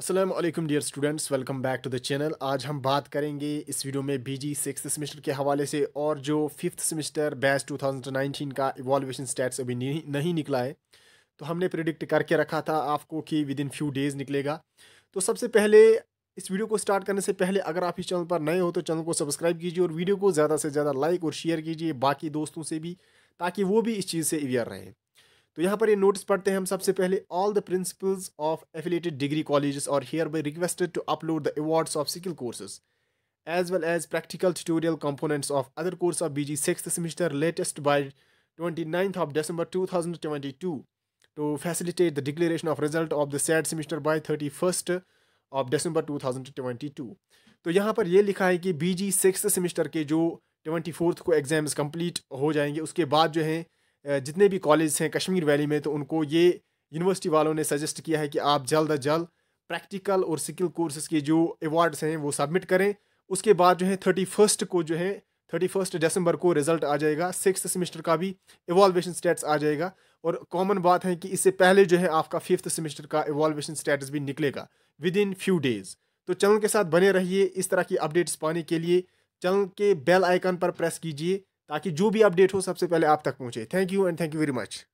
Aslam dear students welcome back to the channel आज हम बात करेंगे इस वीडियो में बी जी सिक्स सेमेस्टर के हवाले से और जो फिफ्थ सेमेस्टर बैच 2019 का इवॉल्यूशन स्टेट्स अभी नहीं, नहीं निकला है तो हमने प्रिडिक्ट करके रखा था आपको कि विद इन फ्यू डेज़ निकलेगा तो सबसे पहले इस वीडियो को स्टार्ट करने से पहले अगर आप इस चैनल पर नए हो तो चैनल को सब्सक्राइब कीजिए और वीडियो को ज़्यादा से ज़्यादा लाइक और शेयर कीजिए बाकी दोस्तों से भी ताकि वो भी इस चीज़ से अवेयर रहें तो यहाँ पर ये नोटिस पढ़ते हैं हम सबसे पहले all the principals of affiliated degree college और hereby requested to upload the awards of skill courses as well as practical tutorial components of other course of B G six semester latest by twenty ninth of December two thousand twenty two to facilitate the declaration of result of the said semester by thirty first of December two thousand twenty two तो यहाँ पर यह लिखा है कि B G six semester के जो twenty fourth को एग्जाम्स कम्प्लीट हो जाएंगे उसके बाद जो है जितने भी कॉलेज हैं कश्मीर वैली में तो उनको ये यूनिवर्सिटी वालों ने सजेस्ट किया है कि आप जल्द अज जल्द प्रैक्टिकल और स्किल कोर्सेज के जो अवार्ड्स हैं वो सबमिट करें उसके बाद जो है थर्टी फर्स्ट को जो है थर्टी फर्स्ट दिसंबर को रिजल्ट आ जाएगा सिक्स सेमेस्टर का भी एवॉल्वेशन स्टेट्स आ जाएगा और कॉमन बात है कि इससे पहले जो है आपका फिफ्थ सेमेस्टर का एवॉल्वेशन स्टेटस भी निकलेगा विद इन फ्यू डेज़ तो चैनल के साथ बने रहिए इस तरह की अपडेट्स पाने के लिए चैनल के बेल आइकन पर प्रेस कीजिए ताकि जो भी अपडेट हो सबसे पहले आप तक पहुँचे thank you and thank you very much